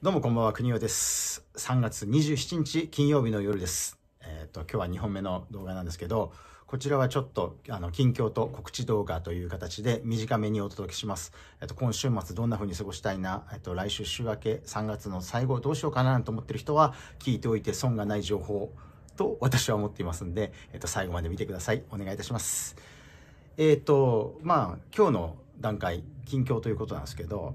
どうもこんばんは、国尾です。3月27日金曜日の夜です。えっ、ー、と、今日は2本目の動画なんですけど、こちらはちょっと、あの、近況と告知動画という形で短めにお届けします。えっ、ー、と、今週末どんな風に過ごしたいな、えっ、ー、と、来週週明け3月の最後どうしようかなと思ってる人は、聞いておいて損がない情報と私は思っていますんで、えっと、最後まで見てください。お願いいたします。えっと、まあ、今日の段階、近況ということなんですけど、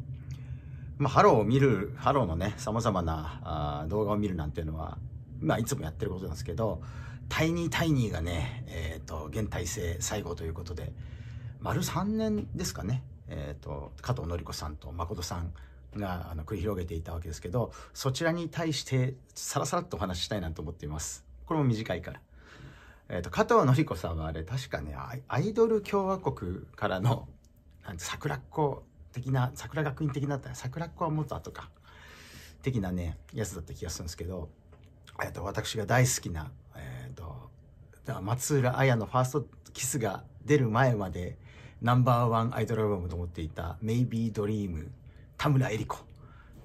まあ、ハローを見る、ハローのね、様々なあ動画を見るなんていうのは、まあ、いつもやってることなんですけど、タイニータイニーがね、えっ、ー、と、現体制最後ということで、丸3年ですかね、えっ、ー、と、加藤紀子さんと誠さんがあの繰り広げていたわけですけど、そちらに対してさらさらっとお話ししたいなと思っています。これも短いから。えっ、ー、と、加藤紀子さんはあれ、確かねア、アイドル共和国からの、なんて桜っ子的な、桜学院的なったら、桜子はもっと後か、的なね、やつだった気がするんですけど、えっと、私が大好きな、えっと、松浦綾のファーストキスが出る前まで、ナンバーワンアイドルアルバムと思っていた、メイビードリーム、田村恵里子。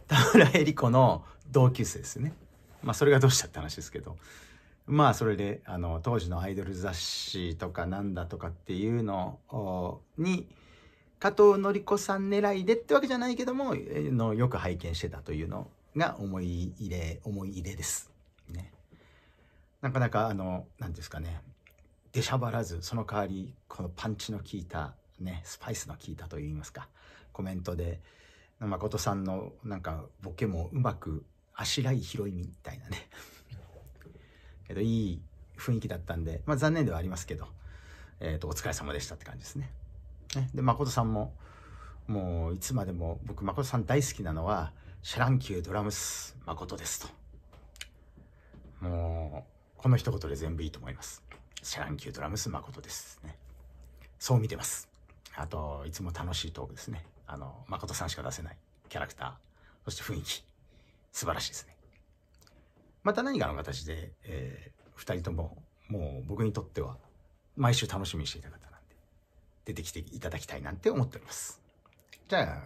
田村恵里子の同級生ですね。まあ、それがどうしたって話ですけど。まあ、それで、あの、当時のアイドル雑誌とかなんだとかっていうのに、加藤のり子さん狙いでってわけじゃないけども、のよく拝見してたというのが思い入れ、思い入れです。ね。なかなかあの、何ですかね、出しゃばらず、その代わり、このパンチの効いた、ね、スパイスの効いたといいますか、コメントで、誠さんのなんかボケもうまくあしらい拾いみたいなね。けどいい雰囲気だったんで、まあ残念ではありますけど、えっ、ー、と、お疲れ様でしたって感じですね。ね、で誠さんももういつまでも僕誠さん大好きなのはシャランキュードラムス誠ですともうこの一言で全部いいと思いますシャランキュードラムス誠ですねそう見てますあといつも楽しいトークですねあの誠さんしか出せないキャラクターそして雰囲気素晴らしいですねまた何かの形で、えー、2人とももう僕にとっては毎週楽しみにしていたかったな出てきていただきたいなんて思っております。じゃ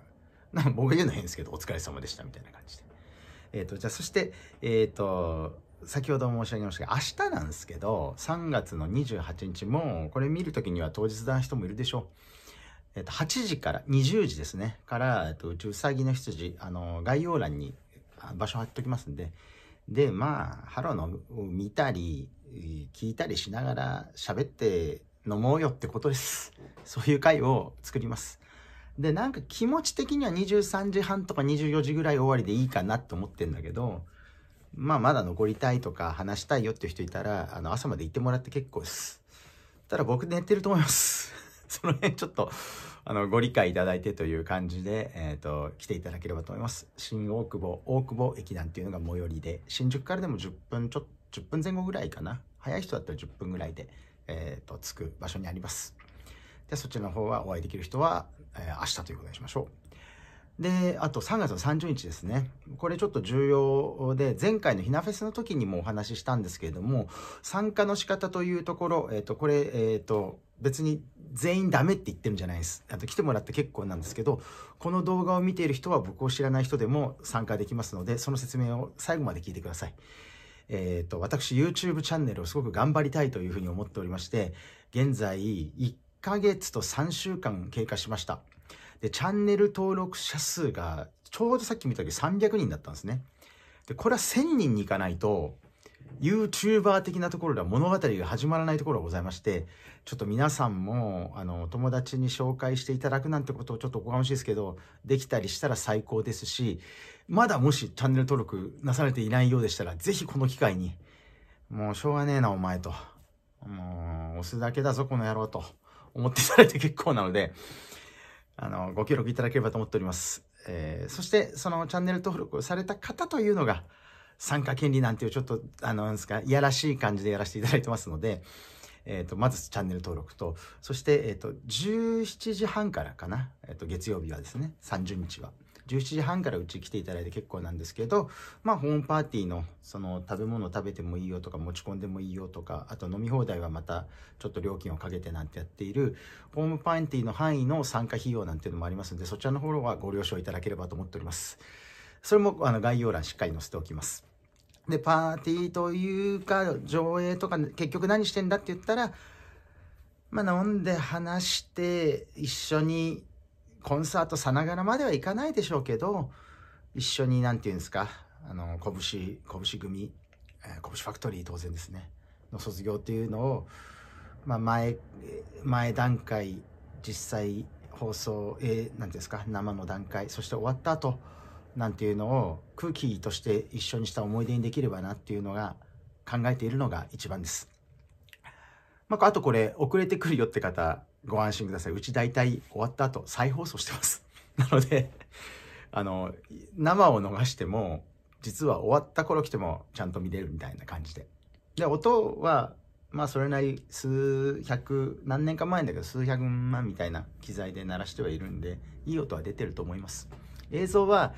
あ、な僕が言うの変ですけど、お疲れ様でしたみたいな感じで。えっ、ー、と、じゃあ、そして、えっ、ー、と、先ほど申し上げましたが、明日なんですけど、3月の28日も、これ見るときには当日な人もいるでしょう。えっ、ー、と、8時から、20時ですね、から、えっと、うちうさぎの羊、あの、概要欄に場所貼っておきますんで、で、まあ、ハローの見たり、聞いたりしながら喋って飲もうよってことです。そういう回を作ります。で、なんか気持ち的には23時半とか24時ぐらい終わりでいいかなと思ってんだけど、まあまだ残りたいとか話したいよっていう人いたら、あの朝まで行ってもらって結構です。ただ僕寝てると思います。その辺ちょっと、あの、ご理解いただいてという感じで、えっ、ー、と、来ていただければと思います。新大久保、大久保駅なんていうのが最寄りで、新宿からでも10分ちょ、10分前後ぐらいかな。早い人だったら10分ぐらいで、えっ、ー、と、着く場所にあります。で、そちらの方はお会いできる人は、えー、明日ということにしましょう。で、あと3月の30日ですね。これちょっと重要で、前回のひなフェスの時にもお話ししたんですけれども、参加の仕方というところ、えっ、ー、と、これ、えっ、ー、と、別に全員ダメって言ってるんじゃないです。あと来てもらって結構なんですけど、この動画を見ている人は僕を知らない人でも参加できますので、その説明を最後まで聞いてください。えっ、ー、と、私 YouTube チャンネルをすごく頑張りたいというふうに思っておりまして、現在1 1ヶ月と3週間経過しました。で、チャンネル登録者数が、ちょうどさっき見た時300人だったんですね。で、これは1000人に行かないと、YouTuber 的なところでは物語が始まらないところがございまして、ちょっと皆さんも、あの、友達に紹介していただくなんてことをちょっとおこがましいですけど、できたりしたら最高ですし、まだもしチャンネル登録なされていないようでしたら、ぜひこの機会に、もうしょうがねえな、お前と。もう、押すだけだぞ、この野郎と。思っていただいて結構なので、あの、ご協力いただければと思っております。えー、そして、そのチャンネル登録をされた方というのが、参加権利なんていうちょっと、あの、なんですか、いやらしい感じでやらせていただいてますので、えー、と、まずチャンネル登録と、そして、えっ、ー、と、17時半からかな、えっ、ー、と、月曜日はですね、30日は。17時半からうち来ていただいて結構なんですけど、まあ、ホームパーティーの、その、食べ物食べてもいいよとか、持ち込んでもいいよとか、あと飲み放題はまた、ちょっと料金をかけてなんてやっている、ホームパーティーの範囲の参加費用なんていうのもありますので、そちらの方はご了承いただければと思っております。それも、あの、概要欄しっかり載せておきます。で、パーティーというか、上映とか、結局何してんだって言ったら、まあ飲んで話して、一緒にコンサートさながらまではいかないでしょうけど、一緒に、なんて言うんですか、あの、拳、拳組、えー、拳ファクトリー当然ですね、の卒業っていうのを、まあ前、前段階、実際放送、えー、なんですか、生の段階、そして終わった後、なんていうのを空気として一緒にした思い出にできればなっていうのが考えているのが一番です。まあ、あとこれ遅れてくるよって方ご安心ください。うち大体終わった後再放送してます。なのであの、生を逃しても実は終わった頃来てもちゃんと見れるみたいな感じで。で、音はまあそれなり数百何年か前だけど数百万みたいな機材で鳴らしてはいるんでいい音は出てると思います。映像は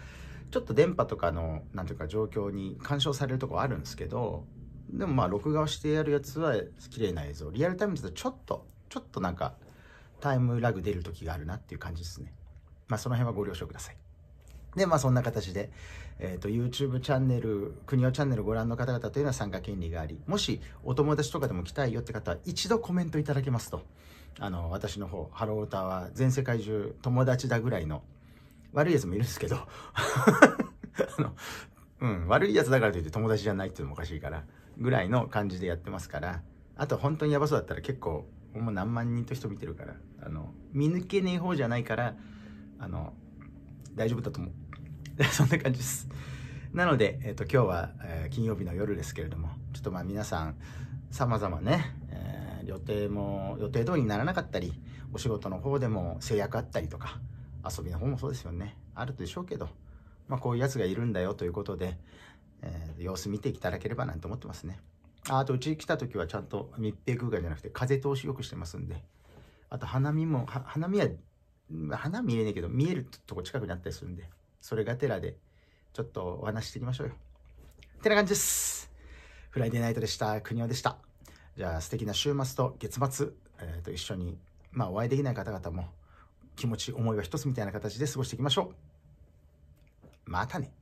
ちょっと電波とかの何ていうか状況に干渉されるとこあるんですけどでもまあ録画をしてやるやつは綺麗な映像リアルタイムだとちょっとちょっとなんかタイムラグ出る時があるなっていう感じですねまあその辺はご了承くださいでまあそんな形で、えーと、YouTube チャンネル国をチャンネルご覧の方々というのは参加権利がありもしお友達とかでも来たいよって方は一度コメントいただけますとあの私の方ハロー歌は全世界中友達だぐらいの悪いつもいるんですけど あの、うん、悪い奴だからといって友達じゃないっていうのもおかしいから、ぐらいの感じでやってますから、あと本当にやばそうだったら結構、もう何万人と人見てるから、あの、見抜けねえ方じゃないから、あの、大丈夫だと思う。そんな感じです。なので、えっ、と、今日は、えー、金曜日の夜ですけれども、ちょっとまあ皆さん、様々ね、えー、予定も、予定通りにならなかったり、お仕事の方でも制約あったりとか、遊びの方もそうですよね。あるでしょうけど、まあ、こういうやつがいるんだよということで、えー、様子見ていただければなんて思ってますね。ああと、うち来た時はちゃんと密閉空間じゃなくて風通しよくしてますんで、あと花見も、花見は、花見えねえけど、見えるとこ近くにあったりするんで、それがてらで、ちょっとお話していきましょうよ。てな感じです。フライデーナイトでした。国尾でした。じゃあ、素敵な週末と月末、えー、と一緒に、まあ、お会いできない方々も、気持ち、思いは一つみたいな形で過ごしていきましょう。またね。